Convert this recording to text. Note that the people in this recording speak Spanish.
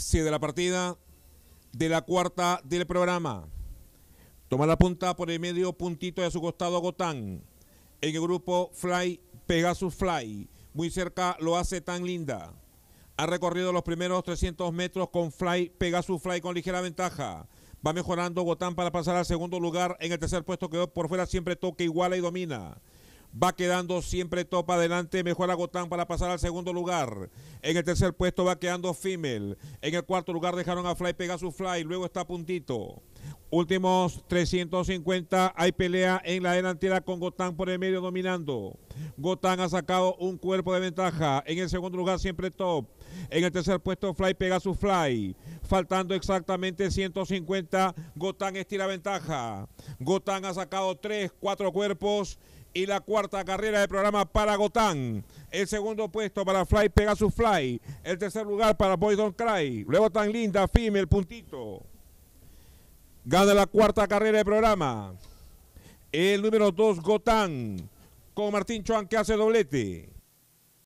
Sí de la partida de la cuarta del programa. Toma la punta por el medio puntito de su costado Gotán. En el grupo Fly, Pegasus Fly. Muy cerca lo hace tan linda. Ha recorrido los primeros 300 metros con Fly, Pegasus Fly con ligera ventaja. Va mejorando Gotán para pasar al segundo lugar. En el tercer puesto quedó por fuera siempre toque, iguala y domina. Va quedando siempre top adelante. Mejora Gotán para pasar al segundo lugar. En el tercer puesto va quedando female... En el cuarto lugar dejaron a Fly su Fly. Luego está Puntito. Últimos 350. Hay pelea en la delantera con Gotán por el medio dominando. Gotán ha sacado un cuerpo de ventaja. En el segundo lugar siempre top. En el tercer puesto Fly pega su Fly. Faltando exactamente 150. Gotán estira ventaja. Gotán ha sacado 3, 4 cuerpos y la cuarta carrera del programa para Gotán. El segundo puesto para Fly Pegasus Fly. El tercer lugar para Boy Don't Cry. Luego tan linda, Fime, el puntito. Gana la cuarta carrera del programa. El número 2, Gotán, con Martín Chuan que hace doblete.